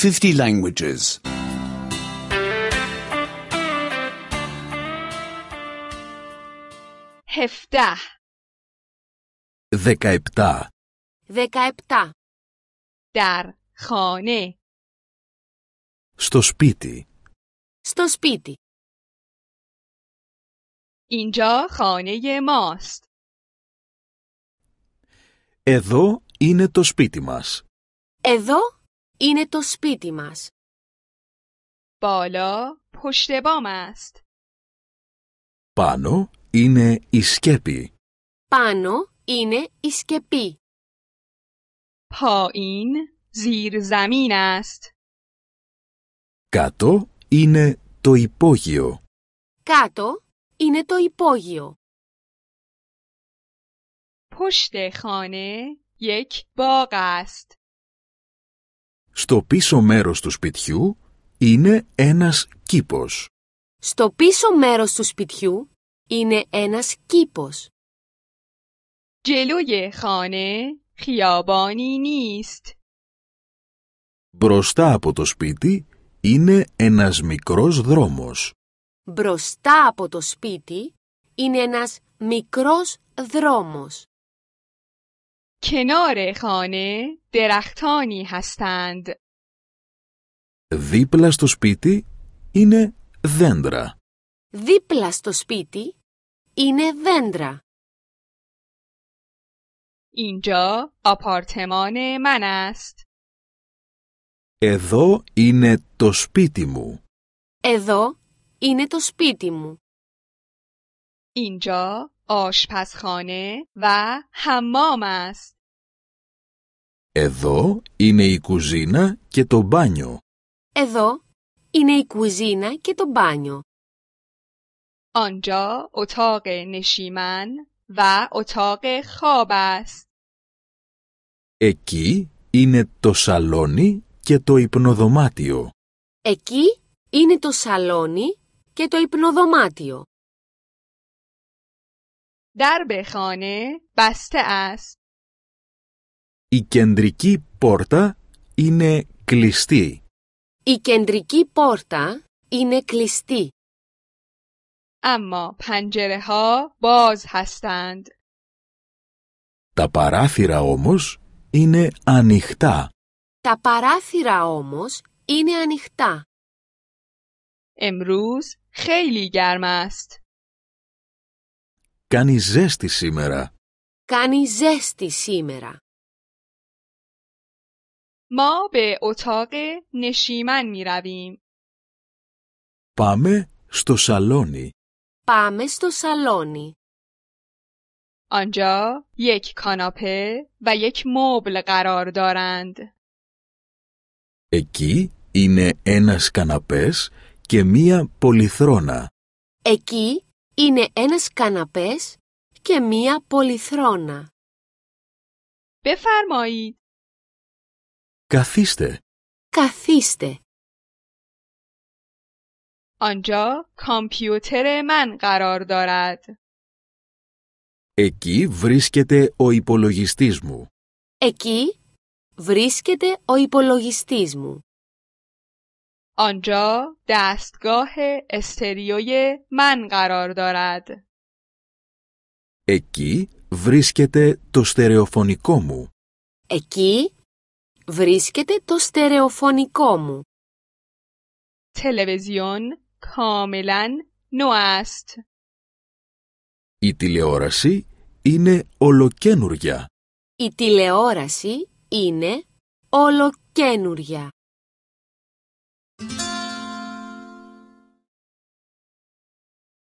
50 languages. 17 17 στο σπίτι στο σπίτι اینجا Εδώ είναι το σπίτι μας. Εδώ είναι το σπίτι μας. Πάλα, پشت Πάνω είναι η σκέπη. Πάνω είναι η σκεπή. پایین زیر زمین Κάτω είναι το υπόγειο. Κάτω είναι το υπόγειο. پشت خانه یک باغ στο πίσω μέρος του σπιτιού είναι ένας κήπος. Στο πίσω μέρος του σπιτιού είναι ένας κήπος. Τζελούγε خانه χιαμπάνι نیست. Μπροστά από το σπίτι είναι ένας μικρός δρόμος. Μπροστά από το σπίτι είναι ένας μικρός δρόμος. کنار خانه درختانی هستند. Δίπλα στο σπίτι είναι δέντρα. Δίπλα στο σπίτι είναι δέντρα. اینجا آپارتمان من است. Εδώ είναι το σπίτι μου. Εδώ είναι το σπίτι μου. اینجا آشپزخانه و حمام است. Εδώ είναι η κουζίνα και το μπάνιο. Εδώ είναι η κουζίνα και το μπάνιο. آنجا اتاق نشیمن و اتاق خواب است. Εκεί είναι το σαλόνι και το υπνοδωμάτιο. Εκεί είναι το σαλόνι και το υπνοδωμάτιο. درب خانه بسته است. Η κεντρική πόρτα είναι κλειστή. Η κεντρική πόρτα είναι κλειστή. اما پنجره ها باز Τα παράθυρα όμως είναι ανοιχτά. Τα παράθυρα όμως είναι ανοιχτά. امروز χειλί گرم Κάνει ζέστη σήμερα. Κάνει ζέστη σήμερα. Μα به اتاق نشیمن می Πάμε στο σαλόνι. Πάμε στο σαλόνι. آنجا یک کاناپه و یک مبل قرار دارند. Εκεί είναι ένας καναπές και μία πολυθρόνα. Εκεί είναι ένας καναπές και μία πολυθρόνα. Καθίστε. Καθίστε. آنجا کامپیوتر من قرار Εκεί βρίσκεται ο υπολογιστής μου. Εκεί βρίσκεται ο υπολογιστής μου. آنجا دستگاه استریوی من قرار دارد. Εκεί βρίσκεται το στερεοφωνικό μου. Εκεί βρίσκεται το στερεοφωνικό μου. Τηλεβιζιόν καμέλαν νοάστ. Η τηλεόραση είναι ολοκένουργια. Η τηλεόραση είναι ολοκένουργια.